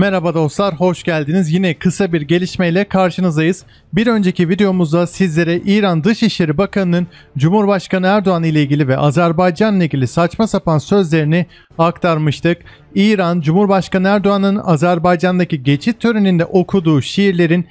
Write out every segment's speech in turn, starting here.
Merhaba dostlar, hoş geldiniz. Yine kısa bir gelişmeyle karşınızdayız. Bir önceki videomuzda sizlere İran Dışişleri Bakanı'nın Cumhurbaşkanı Erdoğan ile ilgili ve Azerbaycan ile ilgili saçma sapan sözlerini aktarmıştık. İran Cumhurbaşkanı Erdoğan'ın Azerbaycan'daki geçit töreninde okuduğu şiirlerin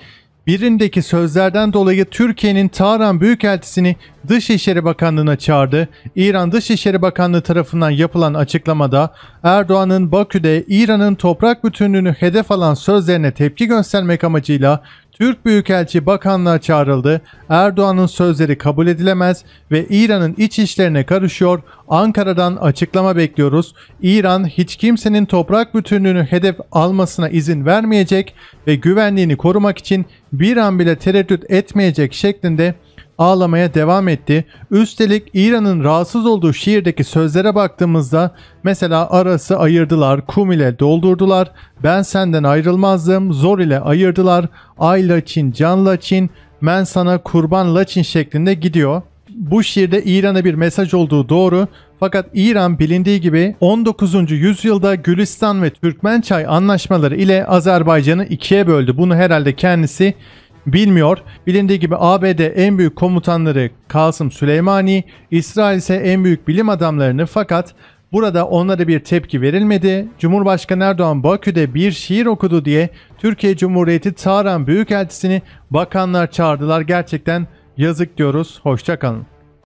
birindeki sözlerden dolayı Türkiye'nin Tahran Büyükelçisini Dışişleri Bakanlığı'na çağırdı. İran Dışişleri Bakanlığı tarafından yapılan açıklamada Erdoğan'ın Bakü'de İran'ın toprak bütünlüğünü hedef alan sözlerine tepki göstermek amacıyla Türk Büyükelçi bakanlığa çağrıldı, Erdoğan'ın sözleri kabul edilemez ve İran'ın iç işlerine karışıyor, Ankara'dan açıklama bekliyoruz. İran hiç kimsenin toprak bütünlüğünü hedef almasına izin vermeyecek ve güvenliğini korumak için bir an bile tereddüt etmeyecek şeklinde ağlamaya devam etti. Üstelik İran'ın rahatsız olduğu şiirdeki sözlere baktığımızda mesela arası ayırdılar, kum ile doldurdular, ben senden ayrılmazdım, zor ile ayırdılar, ay laçin, can laçin, ben sana kurban laçin şeklinde gidiyor. Bu şiirde İran'a bir mesaj olduğu doğru fakat İran bilindiği gibi 19. yüzyılda Gülistan ve Türkmençay anlaşmaları ile Azerbaycan'ı ikiye böldü. Bunu herhalde kendisi bilmiyor. Bilindiği gibi ABD en büyük komutanları Kasım Süleymani, İsrail ise en büyük bilim adamlarını fakat Burada onlara bir tepki verilmedi. Cumhurbaşkanı Erdoğan Bakü'de bir şiir okudu diye Türkiye Cumhuriyeti Tahran Büyükelçisini bakanlar çağırdılar. Gerçekten yazık diyoruz. Hoşçakalın.